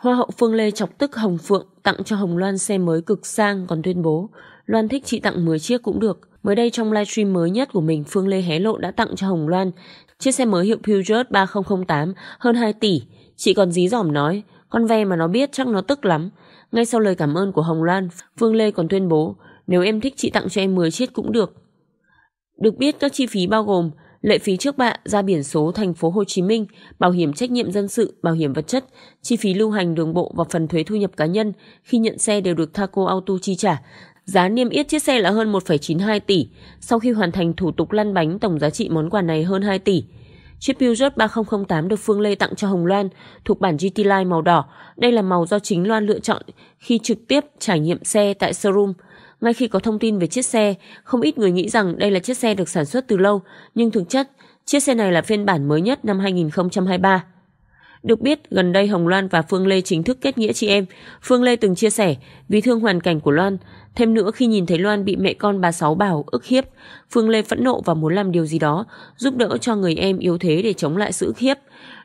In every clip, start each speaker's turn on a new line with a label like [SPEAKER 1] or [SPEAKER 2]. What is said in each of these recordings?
[SPEAKER 1] Hoa hậu Phương Lê chọc tức Hồng Phượng tặng cho Hồng Loan xe mới cực sang còn tuyên bố Loan thích chị tặng 10 chiếc cũng được. Mới đây trong livestream mới nhất của mình, Phương Lê hé lộ đã tặng cho Hồng Loan chiếc xe mới hiệu Peugeot 3008 hơn 2 tỷ. Chị còn dí dỏm nói, con ve mà nó biết chắc nó tức lắm. Ngay sau lời cảm ơn của Hồng Loan, Phương Lê còn tuyên bố nếu em thích chị tặng cho em 10 chiếc cũng được. Được biết các chi phí bao gồm lệ phí trước bạ ra biển số thành phố Hồ Chí Minh, bảo hiểm trách nhiệm dân sự, bảo hiểm vật chất, chi phí lưu hành đường bộ và phần thuế thu nhập cá nhân khi nhận xe đều được Thaco Auto chi trả. Giá niêm yết chiếc xe là hơn 1,92 tỷ, sau khi hoàn thành thủ tục lăn bánh tổng giá trị món quà này hơn 2 tỷ. Chiếc Peugeot 3008 được Phương Lê tặng cho Hồng Loan thuộc bản GT Line màu đỏ. Đây là màu do chính Loan lựa chọn khi trực tiếp trải nghiệm xe tại showroom. Ngay khi có thông tin về chiếc xe, không ít người nghĩ rằng đây là chiếc xe được sản xuất từ lâu, nhưng thực chất, chiếc xe này là phiên bản mới nhất năm 2023. Được biết, gần đây Hồng Loan và Phương Lê chính thức kết nghĩa chị em. Phương Lê từng chia sẻ, vì thương hoàn cảnh của Loan, Thêm nữa khi nhìn thấy Loan bị mẹ con bà Sáu bảo ức hiếp, Phương Lê phẫn nộ và muốn làm điều gì đó, giúp đỡ cho người em yếu thế để chống lại sự ức hiếp.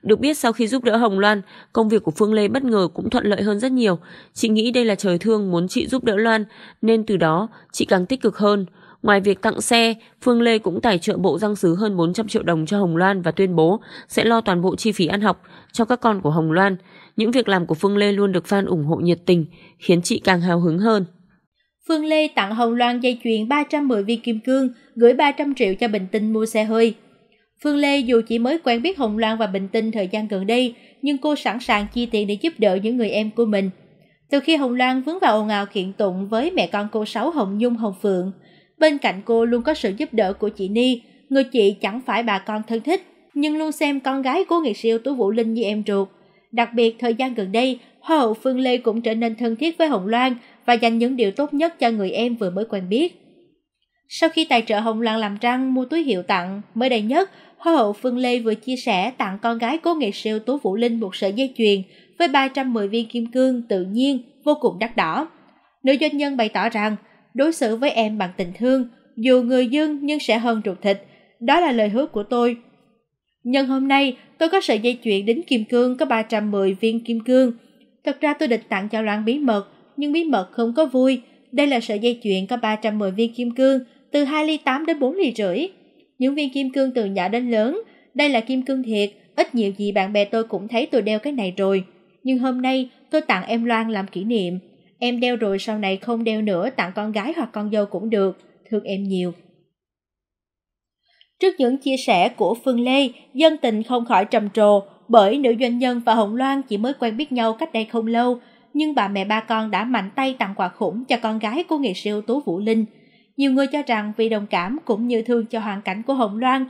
[SPEAKER 1] Được biết sau khi giúp đỡ Hồng Loan, công việc của Phương Lê bất ngờ cũng thuận lợi hơn rất nhiều. Chị nghĩ đây là trời thương muốn chị giúp đỡ Loan, nên từ đó chị càng tích cực hơn. Ngoài việc tặng xe, Phương Lê cũng tài trợ bộ răng sứ hơn 400 triệu đồng cho Hồng Loan và tuyên bố sẽ lo toàn bộ chi phí ăn học cho các con của Hồng Loan. Những việc làm của Phương Lê luôn được fan ủng hộ nhiệt tình, khiến chị càng hào hứng hơn. Phương Lê
[SPEAKER 2] tặng Hồng Loan dây chuyền 310 viên kim cương, gửi 300 triệu cho Bình Tinh mua xe hơi. Phương Lê dù chỉ mới quen biết Hồng Loan và Bình Tinh thời gian gần đây, nhưng cô sẵn sàng chi tiền để giúp đỡ những người em của mình. Từ khi Hồng Loan vướng vào ồn ào kiện tụng với mẹ con cô Sáu Hồng Nhung Hồng Phượng, Bên cạnh cô luôn có sự giúp đỡ của chị Ni, người chị chẳng phải bà con thân thích, nhưng luôn xem con gái của nghệ sĩ tú Vũ Linh như em ruột. Đặc biệt thời gian gần đây, Hoa hậu Phương Lê cũng trở nên thân thiết với Hồng Loan và dành những điều tốt nhất cho người em vừa mới quen biết. Sau khi tài trợ Hồng Loan làm răng mua túi hiệu tặng, mới đây nhất, Hoa hậu Phương Lê vừa chia sẻ tặng con gái cố nghệ sĩ tú Vũ Linh một sợi dây chuyền với 310 viên kim cương tự nhiên vô cùng đắt đỏ. Nữ doanh nhân bày tỏ rằng đối xử với em bằng tình thương, dù người dương nhưng sẽ hơn ruột thịt. Đó là lời hứa của tôi. Nhân hôm nay, tôi có sợi dây chuyền đính kim cương có 310 viên kim cương. Thật ra tôi định tặng cho Loan bí mật, nhưng bí mật không có vui. Đây là sợi dây chuyền có 310 viên kim cương, từ 2 ly 8 đến 4 ly rưỡi. Những viên kim cương từ nhỏ đến lớn, đây là kim cương thiệt, ít nhiều gì bạn bè tôi cũng thấy tôi đeo cái này rồi. Nhưng hôm nay tôi tặng em Loan làm kỷ niệm em đeo rồi sau này không đeo nữa tặng con gái hoặc con dâu cũng được, thương em nhiều. Trước những chia sẻ của Phương Lê, dân tình không khỏi trầm trồ, bởi nữ doanh nhân và Hồng Loan chỉ mới quen biết nhau cách đây không lâu, nhưng bà mẹ ba con đã mạnh tay tặng quà khủng cho con gái của nghệ sĩ ưu tú Vũ Linh. Nhiều người cho rằng vì đồng cảm cũng như thương cho hoàn cảnh của Hồng Loan,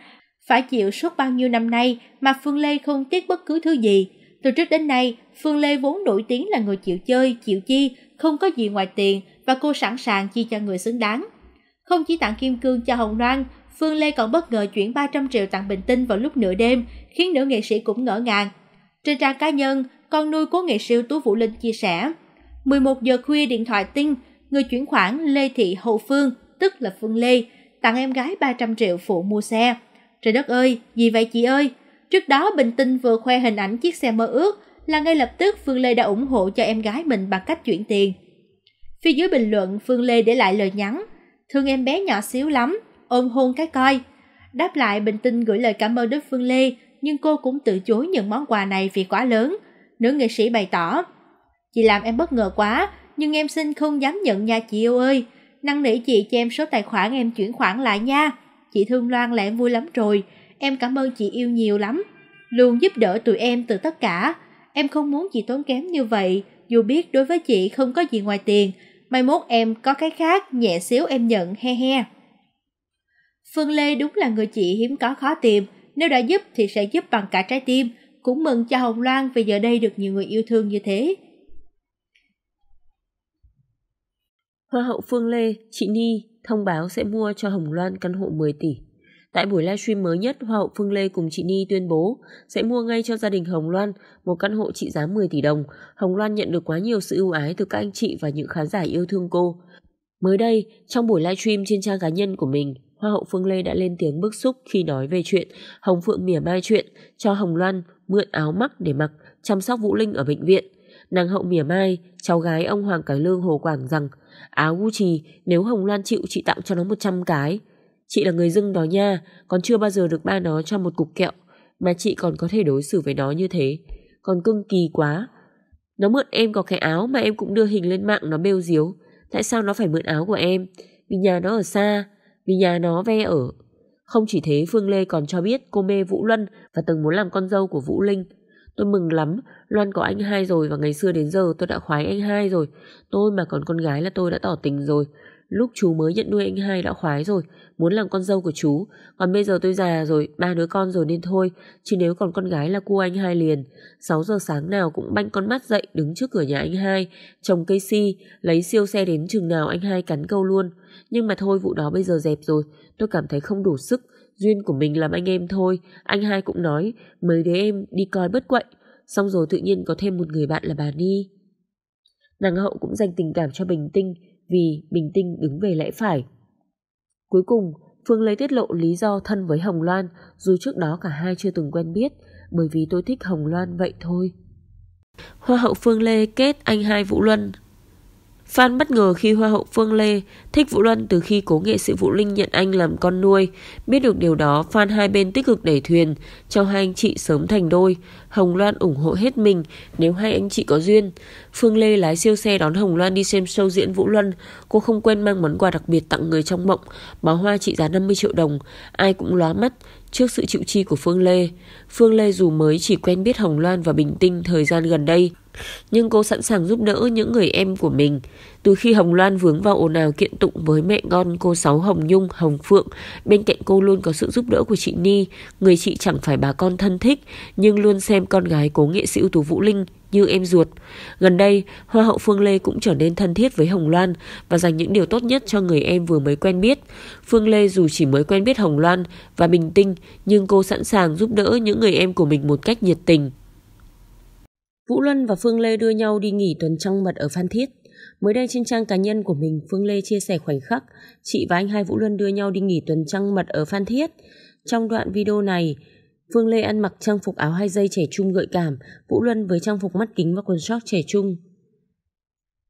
[SPEAKER 2] phải chịu suốt bao nhiêu năm nay mà Phương Lê không tiếc bất cứ thứ gì, từ trước đến nay, Phương Lê vốn nổi tiếng là người chịu chơi, chịu chi, không có gì ngoài tiền và cô sẵn sàng chi cho người xứng đáng. Không chỉ tặng kim cương cho Hồng Loan, Phương Lê còn bất ngờ chuyển 300 triệu tặng Bình Tinh vào lúc nửa đêm, khiến nữ nghệ sĩ cũng ngỡ ngàng. Trên trang cá nhân, con nuôi của nghệ sĩ Tú Vũ Linh chia sẻ, 11 giờ khuya điện thoại tinh, người chuyển khoản Lê Thị Hậu Phương, tức là Phương Lê, tặng em gái 300 triệu phụ mua xe. Trời đất ơi, gì vậy chị ơi? Trước đó, Bình Tinh vừa khoe hình ảnh chiếc xe mơ ước là ngay lập tức Phương Lê đã ủng hộ cho em gái mình bằng cách chuyển tiền. Phía dưới bình luận, Phương Lê để lại lời nhắn, thương em bé nhỏ xíu lắm, ôm hôn cái coi. Đáp lại, Bình Tinh gửi lời cảm ơn đến Phương Lê, nhưng cô cũng từ chối nhận món quà này vì quá lớn. Nữ nghệ sĩ bày tỏ, chị làm em bất ngờ quá, nhưng em xin không dám nhận nha chị yêu ơi. Năng nỉ chị cho em số tài khoản em chuyển khoản lại nha. Chị thương Loan là vui lắm rồi, em cảm ơn chị yêu nhiều lắm luôn giúp đỡ tụi em từ tất cả em không muốn chị tốn kém như vậy dù biết đối với chị không có gì ngoài tiền mai mốt em có cái khác nhẹ xíu em nhận he he phương lê đúng là người chị hiếm có khó tìm nếu đã giúp thì sẽ giúp bằng cả trái tim cũng mừng cho hồng loan vì giờ đây được nhiều người yêu thương như thế
[SPEAKER 1] hoa hậu phương lê chị ni thông báo sẽ mua cho hồng loan căn hộ 10 tỷ Tại buổi livestream mới nhất, Hoa hậu Phương Lê cùng chị Ni tuyên bố sẽ mua ngay cho gia đình Hồng Loan một căn hộ trị giá 10 tỷ đồng. Hồng Loan nhận được quá nhiều sự ưu ái từ các anh chị và những khán giả yêu thương cô. Mới đây, trong buổi livestream trên trang cá nhân của mình, Hoa hậu Phương Lê đã lên tiếng bức xúc khi nói về chuyện Hồng Phượng mỉa mai chuyện cho Hồng Loan mượn áo mắc để mặc chăm sóc Vũ Linh ở bệnh viện. Nàng hậu mỉa mai, cháu gái ông Hoàng Cái Lương Hồ Quảng rằng áo Gucci nếu Hồng Loan chịu chị tặng cho nó 100 cái. Chị là người dưng đó nha, còn chưa bao giờ được ba nó cho một cục kẹo, mà chị còn có thể đối xử với nó như thế. Còn cưng kỳ quá. Nó mượn em có cái áo mà em cũng đưa hình lên mạng nó bêu diếu. Tại sao nó phải mượn áo của em? Vì nhà nó ở xa, vì nhà nó ve ở. Không chỉ thế Phương Lê còn cho biết cô mê Vũ Luân và từng muốn làm con dâu của Vũ Linh. Tôi mừng lắm, Loan có anh hai rồi và ngày xưa đến giờ tôi đã khoái anh hai rồi. Tôi mà còn con gái là tôi đã tỏ tình rồi. Lúc chú mới nhận nuôi anh hai đã khoái rồi, muốn làm con dâu của chú. Còn bây giờ tôi già rồi, ba đứa con rồi nên thôi, chứ nếu còn con gái là cua anh hai liền. 6 giờ sáng nào cũng banh con mắt dậy đứng trước cửa nhà anh hai, trồng cây si, lấy siêu xe đến chừng nào anh hai cắn câu luôn. Nhưng mà thôi vụ đó bây giờ dẹp rồi, tôi cảm thấy không đủ sức. Duyên của mình làm anh em thôi, anh hai cũng nói, mấy đứa em đi coi bất quậy. Xong rồi tự nhiên có thêm một người bạn là bà Ni. Nàng hậu cũng dành tình cảm cho Bình Tinh, vì bình tinh đứng về lẽ phải. Cuối cùng, Phương lấy tiết lộ lý do thân với Hồng Loan dù trước đó cả hai chưa từng quen biết bởi vì tôi thích Hồng Loan vậy thôi. Hoa hậu Phương Lê kết anh hai Vũ Luân Fan bất ngờ khi Hoa hậu Phương Lê thích Vũ Luân từ khi cố nghệ sĩ Vũ Linh nhận anh làm con nuôi. Biết được điều đó, fan hai bên tích cực đẩy thuyền, cho hai anh chị sớm thành đôi. Hồng Loan ủng hộ hết mình nếu hai anh chị có duyên. Phương Lê lái siêu xe đón Hồng Loan đi xem show diễn Vũ Luân. Cô không quên mang món quà đặc biệt tặng người trong mộng, bó hoa trị giá 50 triệu đồng. Ai cũng lóa mắt, trước sự chịu chi của Phương Lê. Phương Lê dù mới chỉ quen biết Hồng Loan và Bình Tinh thời gian gần đây, nhưng cô sẵn sàng giúp đỡ những người em của mình. Từ khi Hồng Loan vướng vào ồn ào kiện tụng với mẹ con cô Sáu Hồng Nhung, Hồng Phượng, bên cạnh cô luôn có sự giúp đỡ của chị Ni, người chị chẳng phải bà con thân thích, nhưng luôn xem con gái cố nghệ sĩ ưu tú Vũ Linh như em ruột. Gần đây, Hoa hậu Phương Lê cũng trở nên thân thiết với Hồng Loan và dành những điều tốt nhất cho người em vừa mới quen biết. Phương Lê dù chỉ mới quen biết Hồng Loan và bình Tinh nhưng cô sẵn sàng giúp đỡ những người em của mình một cách nhiệt tình. Vũ Luân và Phương Lê đưa nhau đi nghỉ tuần trăng mật ở Phan Thiết. Mới đây trên trang cá nhân của mình, Phương Lê chia sẻ khoảnh khắc chị và anh hai Vũ Luân đưa nhau đi nghỉ tuần trăng mật ở Phan Thiết. Trong đoạn video này, Phương Lê ăn mặc trang phục áo hai dây trẻ trung gợi cảm, Vũ Luân với trang phục mắt kính và quần short trẻ trung.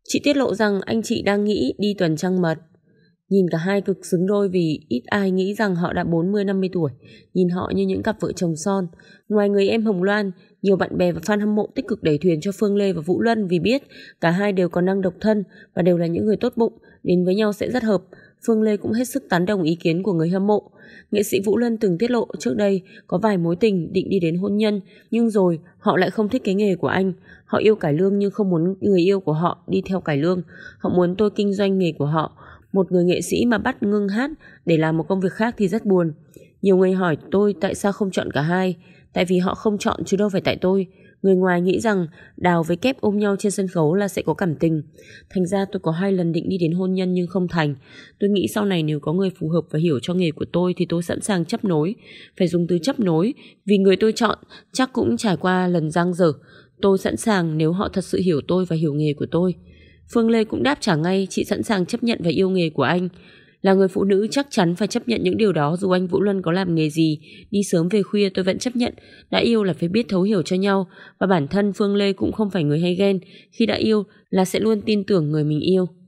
[SPEAKER 1] Chị tiết lộ rằng anh chị đang nghĩ đi tuần trăng mật. Nhìn cả hai cực xứng đôi vì ít ai nghĩ rằng họ đã 40-50 tuổi, nhìn họ như những cặp vợ chồng son. Ngoài người em Hồng Loan, nhiều bạn bè và fan hâm mộ tích cực đẩy thuyền cho Phương Lê và Vũ Luân vì biết cả hai đều có năng độc thân và đều là những người tốt bụng, đến với nhau sẽ rất hợp. Phương Lê cũng hết sức tán đồng ý kiến của người hâm mộ. Nghệ sĩ Vũ Luân từng tiết lộ trước đây có vài mối tình định đi đến hôn nhân, nhưng rồi họ lại không thích cái nghề của anh. Họ yêu cải lương nhưng không muốn người yêu của họ đi theo cải lương. Họ muốn tôi kinh doanh nghề của họ. Một người nghệ sĩ mà bắt ngưng hát để làm một công việc khác thì rất buồn. Nhiều người hỏi tôi tại sao không chọn cả hai. Tại vì họ không chọn chứ đâu phải tại tôi. Người ngoài nghĩ rằng Đào với Kép ôm nhau trên sân khấu là sẽ có cảm tình. Thành ra tôi có hai lần định đi đến hôn nhân nhưng không thành. Tôi nghĩ sau này nếu có người phù hợp và hiểu cho nghề của tôi thì tôi sẵn sàng chấp nối. Phải dùng từ chấp nối vì người tôi chọn chắc cũng trải qua lần giang dở. Tôi sẵn sàng nếu họ thật sự hiểu tôi và hiểu nghề của tôi. Phương Lê cũng đáp trả ngay chị sẵn sàng chấp nhận và yêu nghề của anh. Là người phụ nữ chắc chắn phải chấp nhận những điều đó dù anh Vũ Luân có làm nghề gì. Đi sớm về khuya tôi vẫn chấp nhận. Đã yêu là phải biết thấu hiểu cho nhau. Và bản thân Phương Lê cũng không phải người hay ghen. Khi đã yêu là sẽ luôn tin tưởng người mình yêu.